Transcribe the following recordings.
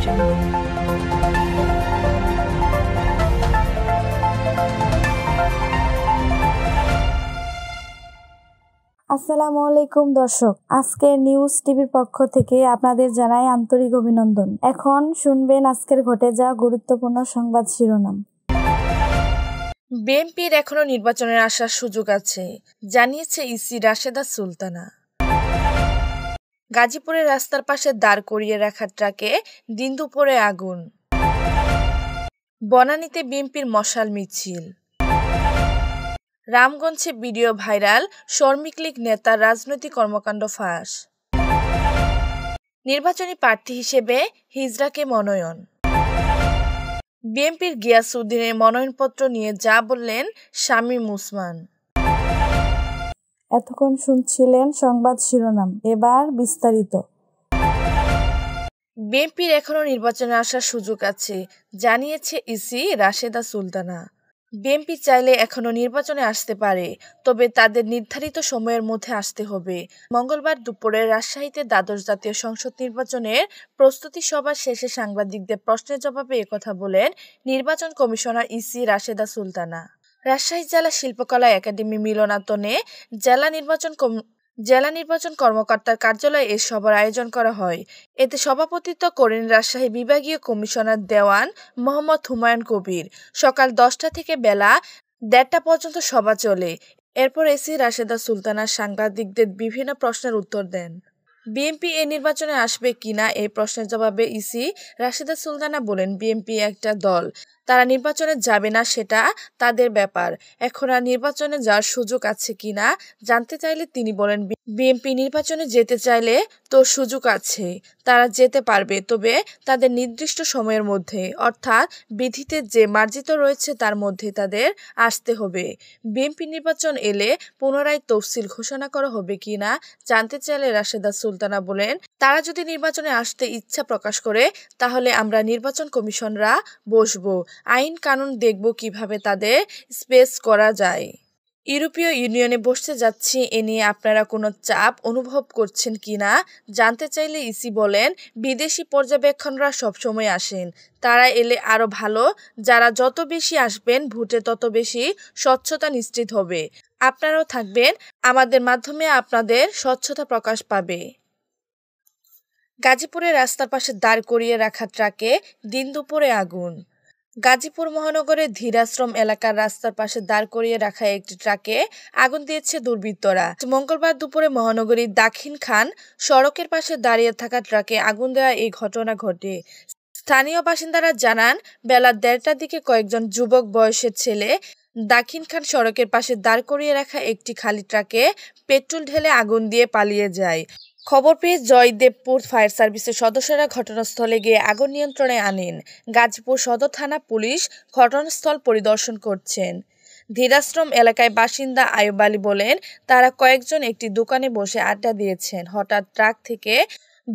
আসসালামু আলাইকুম দর্শক আজকে নিউজ টিভির পক্ষ থেকে আপনাদের জানাই আন্তরিক অভিনন্দন এখন শুনবেন আজকের ঘটে যাওয়া গুরুত্বপূর্ণ সংবাদ শিরোনাম বিএনপির এখনো নির্বাচনের আসার সুযোগ আছে জানিয়েছে ইসি রাশেদা সুলতানা গাজীপুরের রাস্তার পাশে দাঁড় করিয়ে রাখা ট্রাকে দিন দুপুরে আগুন বনানীতে বিএনপির মশাল মিছিল রামগঞ্জে ভিডিও ভাইরাল শর্মিক লীগ নেতার রাজনৈতিক কর্মকাণ্ড ফাঁস নির্বাচনী প্রার্থী হিসেবে হিজরাকে মনোনয়ন বিএনপির গিয়াসউদ্দিনের মনোনয়নপত্র নিয়ে যা বললেন শামীম উসমান এতক্ষণ শুনছিলেন সংবাদ শিরোনাম এবার বিস্তারিত বিএনপির এখনও নির্বাচনে আসার সুযোগ আছে জানিয়েছে ইসি রাশেদা সুলতানা বিএনপি চাইলে এখনও নির্বাচনে আসতে পারে তবে তাদের নির্ধারিত সময়ের মধ্যে আসতে হবে মঙ্গলবার দুপুরে রাজশাহীতে দ্বাদশ জাতীয় সংসদ নির্বাচনের প্রস্তুতি সভার শেষে সাংবাদিকদের প্রশ্নের জবাবে একথা বলেন নির্বাচন কমিশনার ইসি রাশেদা সুলতানা রাজশাহী জেলা শিল্পকলা একাডেমি মিলনাতনে জেলা নির্বাচন জেলা নির্বাচন কর্মকর্তার কার্যালয়ে এ সভার আয়োজন করা হয় এতে সভাপতিত্ব করেন রাজশাহী বিভাগীয় কমিশনার দেওয়ান মোহাম্মদ হুমায়ুন কবির সকাল দশটা থেকে বেলা দেড়টা পর্যন্ত সভা চলে এরপর এসি রাশেদা সুলতানা সাংবাদিকদের বিভিন্ন প্রশ্নের উত্তর দেন বিএনপি এ নির্বাচনে আসবে কিনা এই প্রশ্নের জবাবে ইসি রাশিদা সুলতানা বলেন বিএনপি একটা দল তারা নির্বাচনে যাবে না সেটা তাদের ব্যাপার এখন আর নির্বাচনে যাওয়ার সুযোগ আছে কিনা জানতে চাইলে তিনি বলেন বিএনপি নির্বাচনে যেতে চাইলে তো সুযোগ আছে তারা যেতে পারবে তবে তাদের নির্দিষ্ট সময়ের মধ্যে অর্থাৎ বিধিতে যে মার্জিত রয়েছে তার মধ্যে তাদের আসতে হবে বিএনপি নির্বাচন এলে পুনরায় তফসিল ঘোষণা করা হবে কি না জানতে চাইলে রাশেদা সুলতানা বলেন তারা যদি নির্বাচনে আসতে ইচ্ছা প্রকাশ করে তাহলে আমরা নির্বাচন কমিশনরা বসবো আইন কানুন দেখব কিভাবে তাদের স্পেস করা যায় ইউরোপীয় ইউনিয়নে বসতে যাচ্ছি এ নিয়ে আপনারা কোনো চাপ অনুভব করছেন কি না জানতে চাইলে ইসি বলেন বিদেশি পর্যবেক্ষণরা সবসময় আসেন তারা এলে আরও ভালো যারা যত বেশি আসবেন ভোটে তত বেশি স্বচ্ছতা নিশ্চিত হবে আপনারাও থাকবেন আমাদের মাধ্যমে আপনাদের স্বচ্ছতা প্রকাশ পাবে গাজীপুরে রাস্তার পাশে দাঁড় করিয়ে রাখা ট্রাকে দিন দুপুরে আগুন গাজীপুর মহানগরের ধীরাশ্রম এলাকার রাস্তার পাশে দাঁড় করিয়ে রাখা একটি ট্রাকে আগুন দিয়েছে দুর্বৃত্তরা মঙ্গলবার দুপুরে মহানগরীর দাক্ষিণ খান সড়কের পাশে দাঁড়িয়ে থাকা ট্রাকে আগুন দেওয়া এই ঘটনা ঘটে স্থানীয় বাসিন্দারা জানান বেলা দেড়টার দিকে কয়েকজন যুবক বয়সের ছেলে দাক্ষিণ খান সড়কের পাশে দাঁড় করিয়ে রাখা একটি খালি ট্রাকে পেট্রোল ঢেলে আগুন দিয়ে পালিয়ে যায় খবর পেয়ে জয়দেবপুর ফায়ার সার্ভিসের সদস্যরা ঘটনাস্থলে গিয়ে আগুন নিয়ন্ত্রণে আনেন গাজীপুর সদর থানা পুলিশ ঘটনাস্থল পরিদর্শন করছেন ধীরাশ্রম এলাকায় বাসিন্দা আয়ুব আলী বলেন তারা কয়েকজন একটি দোকানে বসে আড্ডা দিয়েছেন হঠাৎ ট্রাক থেকে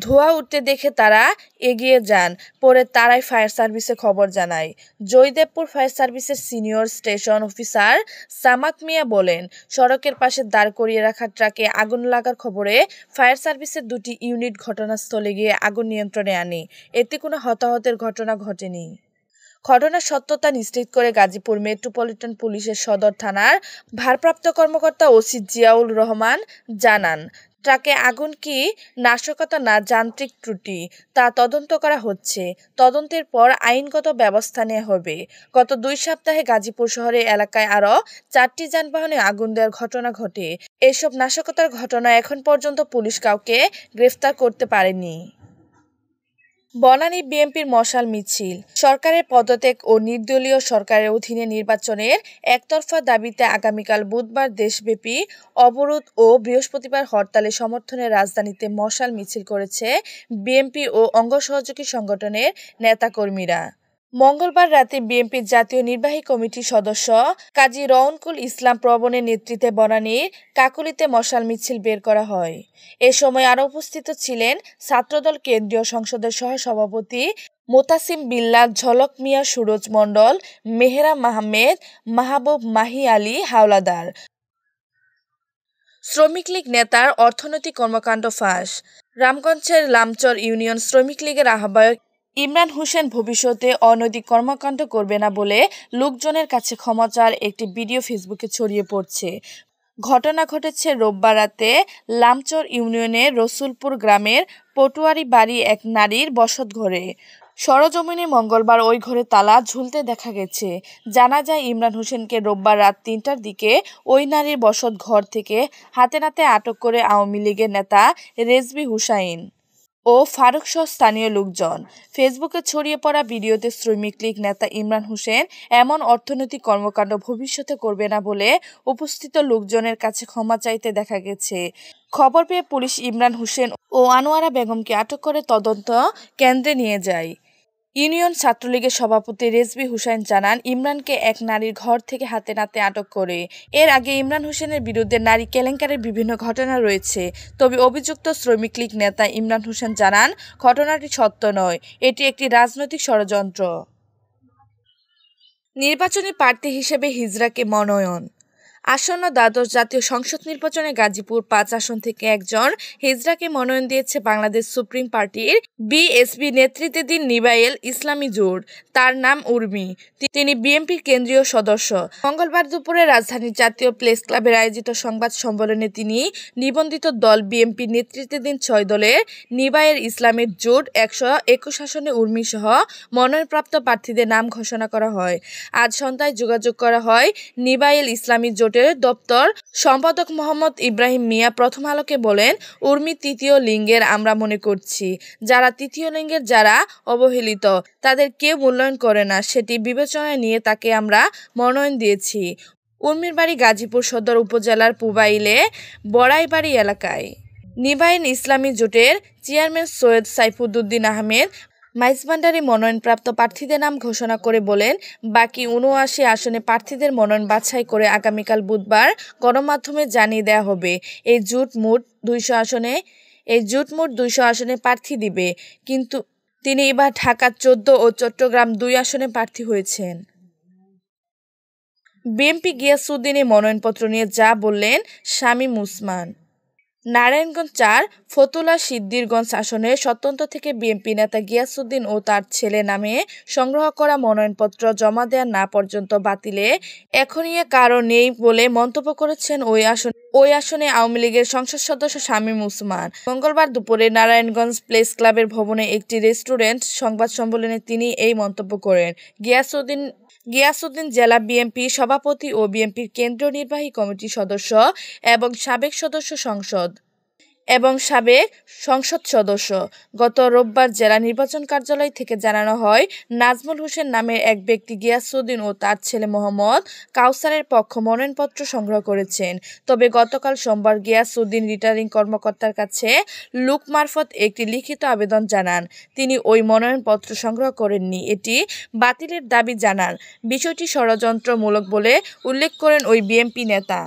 ধোঁয়া উঠতে দেখে তারা এগিয়ে যান পরে তারাই ফায়ার সার্ভিসে খবর জানায় জয়দেবপুর ফায়ার সার্ভিসের senior station officer Samat Mia বলেন সড়কের পাশে দাঁড় করিয়ে রাখা ট্রাকে আগুন লাগার খবরে ফায়ার সার্ভিসের দুটি ইউনিট ঘটনাস্থলে গিয়ে আগুন নিয়ন্ত্রণে আনে এতে কোনো হতাহতের ঘটনা ঘটেনি ঘটনার সত্যতা নিশ্চিত করে গাজীপুর মেট্রোপলিটন পুলিশের সদর থানার ভারপ্রাপ্ত কর্মকর্তা ওসি জিয়াউল রহমান জানান ট্রাকে আগুন কি নাশকতা না যান্ত্রিক ত্রুটি তা তদন্ত করা হচ্ছে তদন্তের পর আইনগত ব্যবস্থা নেওয়া হবে গত দুই সপ্তাহে গাজীপুর শহরের এলাকায় আরও চারটি যানবাহনে আগুন দেওয়ার ঘটনা ঘটে এসব নাশকতার ঘটনা এখন পর্যন্ত পুলিশ কাউকে গ্রেফতার করতে পারেনি বনানী বিএনপির মশাল মিছিল সরকারের পদত্যাগ ও নির্দলীয় সরকারের অধীনে নির্বাচনের একতরফা দাবিতে আগামীকাল বুধবার দেশব্যাপী অবরোধ ও বৃহস্পতিবার হরতালে সমর্থনে রাজধানীতে মশাল মিছিল করেছে বিএনপি ও অঙ্গ সহযোগী সংগঠনের নেতাকর্মীরা মঙ্গলবার রাতে বিএনপির জাতীয় নির্বাহী কমিটির সদস্য কাজী রওনকুল ইসলাম প্রবণের নেতৃত্বে বনানীর কাকুলিতে মশাল মিছিল বের করা হয় এ সময় আরও উপস্থিত ছিলেন ছাত্রদল কেন্দ্রীয় সংসদের সহসভাপতি মোতাসিম বিল্লা ঝলক মিয়া সুরজ মণ্ডল মেহরা মাহমেদ মাহবুব মাহি আলী হাওলাদার শ্রমিক লীগ নেতার অর্থনৈতিক কর্মকাণ্ড ফাঁস রামগঞ্জের লামচর ইউনিয়ন শ্রমিক লীগের আহ্বায়ক ইমরান হোসেন ভবিষ্যতে অনৈতিক কর্মকাণ্ড করবে না বলে লোকজনের কাছে ক্ষমা চার একটি ভিডিও ফেসবুকে ছড়িয়ে পড়ছে ঘটনা ঘটেছে রোববার রাতে লামচর ইউনিয়নের রসুলপুর গ্রামের পটুয়ারি বাড়ি এক নারীর বসত ঘরে সরজমিনে মঙ্গলবার ওই ঘরে তালা ঝুলতে দেখা গেছে জানা যায় ইমরান হোসেনকে রোববার রাত তিনটার দিকে ওই নারীর বসত ঘর থেকে হাতে নাতে আটক করে আওয়ামী লীগের নেতা রেজবি হুসাইন ও ফারুক সহ স্থানীয় লোকজন ফেসবুকে ছড়িয়ে পড়া ভিডিওতে শ্রমিক লীগ নেতা ইমরান হোসেন এমন অর্থনৈতিক কর্মকাণ্ড ভবিষ্যতে করবে না বলে উপস্থিত লোকজনের কাছে ক্ষমা চাইতে দেখা গেছে খবর পেয়ে পুলিশ ইমরান হোসেন ও আনোয়ারা বেগমকে আটক করে তদন্ত কেন্দ্রে নিয়ে যায় ইউনিয়ন ছাত্রলীগের সভাপতি রেজবি হুসেন জানান ইমরানকে এক নারীর ঘর থেকে হাতে নাতে আটক করে এর আগে ইমরান হোসেনের বিরুদ্ধে নারী কেলেঙ্কারের বিভিন্ন ঘটনা রয়েছে তবে অভিযুক্ত শ্রমিক লীগ নেতা ইমরান হোসেন জানান ঘটনাটি সত্য নয় এটি একটি রাজনৈতিক ষড়যন্ত্র নির্বাচনী প্রার্থী হিসেবে হিজরাকে মনোনয়ন আসন্ন দ্বাদশ জাতীয় সংসদ নির্বাচনে গাজীপুর পাঁচ আসন থেকে একজন হেজরাকে মনোনয়ন দিয়েছে বাংলাদেশ সুপ্রিম পার্টির বিএসপি নেতৃত্বাধীন নিবাইল ইসলামী জোট তার নাম উর্মি তিনি বিএনপির কেন্দ্রীয় সদস্য মঙ্গলবার দুপুরে রাজধানীর জাতীয় প্লেস ক্লাবের আয়োজিত সংবাদ সম্মেলনে তিনি নিবন্ধিত দল বিএনপি নেতৃত্বাধীন ছয় দলে নিবাইল ইসলামের জোট একশো একুশ আসনে উর্মি সহ মনোনয়নপ্রাপ্ত প্রার্থীদের নাম ঘোষণা করা হয় আজ সন্ধ্যায় যোগাযোগ করা হয় নিবাইল ইসলামী জোট ইনস্টিটিউটের দপ্তর সম্পাদক মোহাম্মদ ইব্রাহিম মিয়া প্রথম আলোকে বলেন উর্মি তৃতীয় লিঙ্গের আমরা মনে করছি যারা তৃতীয় লিঙ্গের যারা অবহেলিত তাদের কেউ মূল্যায়ন করে না সেটি বিবেচনায় নিয়ে তাকে আমরা মনোনয়ন দিয়েছি উর্মির বাড়ি গাজীপুর সদর উপজেলার পুবাইলে বড়াইবাড়ি এলাকায় নিবাইন ইসলামী জোটের চেয়ারম্যান সৈয়দ সাইফুদ্দিন আহমেদ মাইস ভান্ডারি মনোনয়নপ্রাপ্ত প্রার্থীদের নাম ঘোষণা করে বলেন বাকি উনআশি আসনে প্রার্থীদের মনোনয়ন বাছাই করে আগামীকাল বুধবার গণমাধ্যমে জানিয়ে দেওয়া হবে এই জুট মোট দুইশো আসনে এই জুট মোট দুইশো আসনে প্রার্থী দিবে কিন্তু তিনি এবার ঢাকা চোদ্দ ও চট্টগ্রাম দুই আসনে প্রার্থী হয়েছেন বিএমপি গিয়াসুদ্দিনে মনোনয়নপত্র নিয়ে যা বললেন শামীম উসমান নারায়ণগঞ্জ চার ফতুলা সিদ্দিরগঞ্জ আসনে স্বতন্ত্র থেকে বিএনপি নেতা গিয়াসুদ্দিন ও তার ছেলে নামে সংগ্রহ করা মনোনয়নপত্র জমা দেওয়া না পর্যন্ত বাতিলে এখনই কারণ নেই বলে মন্তব্য করেছেন ওই আসনে ওই আসনে আওয়ামী লীগের সংসদ সদস্য শামীম উসমান মঙ্গলবার দুপুরে নারায়ণগঞ্জ প্লেস ক্লাবের ভবনে একটি রেস্টুরেন্ট সংবাদ সম্মেলনে তিনি এই মন্তব্য করেন গিয়াসুদ্দিন গিয়াসউদ্দিন জেলা বিএনপি সভাপতি ও বিএনপির কেন্দ্রীয় নির্বাহী কমিটির সদস্য এবং সাবেক সদস্য সংসদ এবং সাবেক সংসদ সদস্য গত রোববার জেলা নির্বাচন কার্যালয় থেকে জানানো হয় নাজমুল হোসেন নামের এক ব্যক্তি গিয়াসউদ্দিন ও তার ছেলে মোহাম্মদ কাউসারের পক্ষ মনোনয়নপত্র সংগ্রহ করেছেন তবে গতকাল সোমবার গিয়াসউদ্দিন রিটার্নিং কর্মকর্তার কাছে লুক মারফত একটি লিখিত আবেদন জানান তিনি ওই মনোনয়নপত্র সংগ্রহ করেননি এটি বাতিলের দাবি জানান বিষয়টি ষড়যন্ত্রমূলক বলে উল্লেখ করেন ওই বিএমপি নেতা